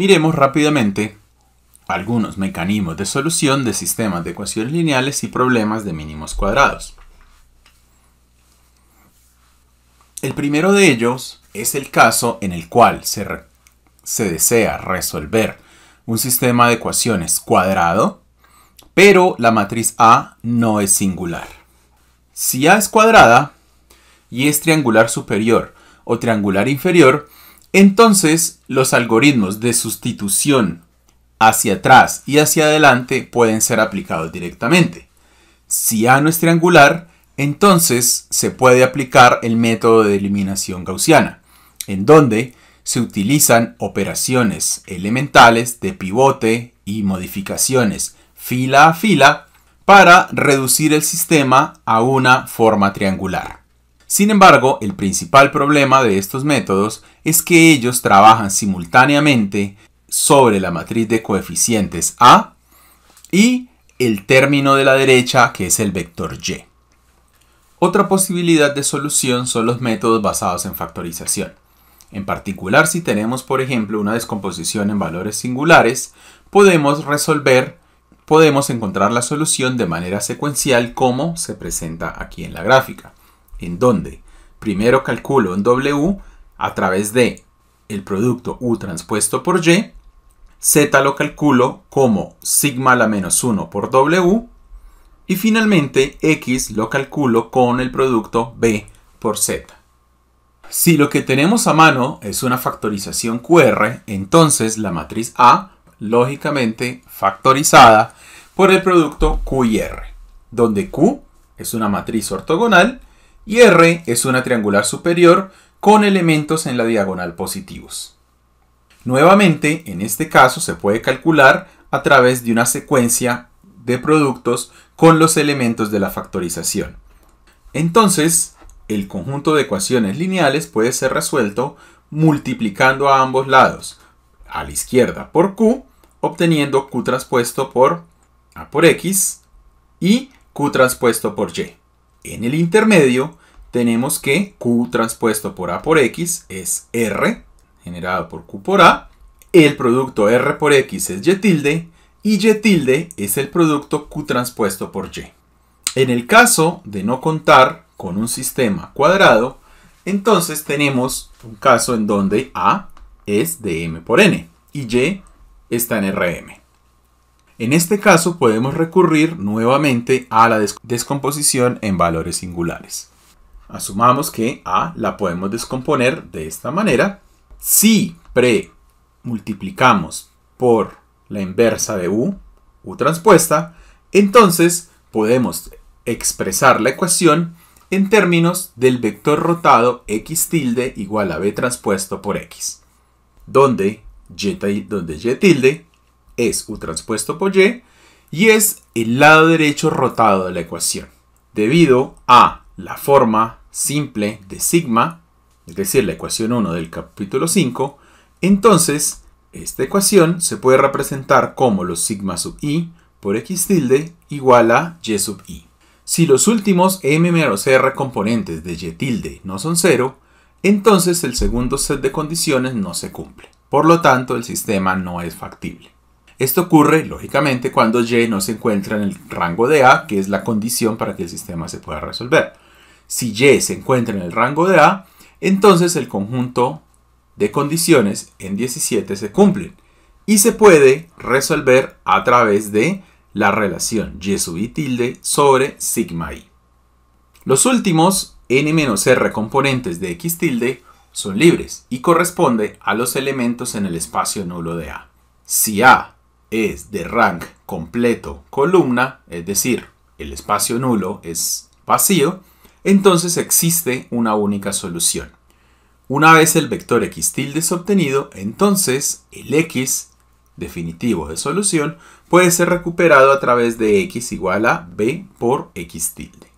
Miremos rápidamente algunos mecanismos de solución de sistemas de ecuaciones lineales y problemas de mínimos cuadrados. El primero de ellos es el caso en el cual se, desea resolver un sistema de ecuaciones cuadrado, pero la matriz A no es singular. Si A es cuadrada y es triangular superior o triangular inferior, entonces, los algoritmos de sustitución hacia atrás y hacia adelante pueden ser aplicados directamente. Si A no es triangular, entonces se puede aplicar el método de eliminación gaussiana, en donde se utilizan operaciones elementales de pivote y modificaciones fila a fila para reducir el sistema a una forma triangular. Sin embargo, el principal problema de estos métodos es que ellos trabajan simultáneamente sobre la matriz de coeficientes A y el término de la derecha que es el vector Y. Otra posibilidad de solución son los métodos basados en factorización. En particular, si tenemos, por ejemplo, una descomposición en valores singulares, podemos resolver, podemos encontrar la solución de manera secuencial como se presenta aquí en la gráfica en donde primero calculo en W a través de el producto U transpuesto por Y, Z lo calculo como sigma a la menos 1 por W y finalmente X lo calculo con el producto B por Z. Si lo que tenemos a mano es una factorización QR, entonces la matriz A, lógicamente factorizada por el producto Q donde Q es una matriz ortogonal y R es una triangular superior con elementos en la diagonal positivos. Nuevamente, en este caso se puede calcular a través de una secuencia de productos con los elementos de la factorización. Entonces, el conjunto de ecuaciones lineales puede ser resuelto multiplicando a ambos lados, a la izquierda por Q, obteniendo Q transpuesto por A por X y Q transpuesto por Y. En el intermedio tenemos que Q transpuesto por A por X es R, generado por Q por A. El producto R por X es Y tilde. Y Y tilde es el producto Q transpuesto por Y. En el caso de no contar con un sistema cuadrado, entonces tenemos un caso en donde A es de M por N y Y está en RM. En este caso podemos recurrir nuevamente a la descomposición en valores singulares. Asumamos que A la podemos descomponer de esta manera. Si pre multiplicamos por la inversa de U, U transpuesta, entonces podemos expresar la ecuación en términos del vector rotado x tilde igual a b transpuesto por x, donde y, donde y tilde es U transpuesto por Y y es el lado derecho rotado de la ecuación, debido a la forma simple de sigma, es decir, la ecuación 1 del capítulo 5, entonces esta ecuación se puede representar como los sigma sub i por x tilde igual a y sub i. Si los últimos m menos r componentes de y tilde no son cero, entonces el segundo set de condiciones no se cumple. Por lo tanto, el sistema no es factible. Esto ocurre, lógicamente, cuando y no se encuentra en el rango de a, que es la condición para que el sistema se pueda resolver. Si y se encuentra en el rango de a, entonces el conjunto de condiciones en 17 se cumplen y se puede resolver a través de la relación y sub i tilde sobre sigma i. Los últimos n-r componentes de x tilde son libres y corresponde a los elementos en el espacio nulo de A. Si A es de rank completo columna, es decir, el espacio nulo es vacío, entonces existe una única solución. Una vez el vector x tilde es obtenido, entonces el x definitivo de solución puede ser recuperado a través de x igual a b por x tilde.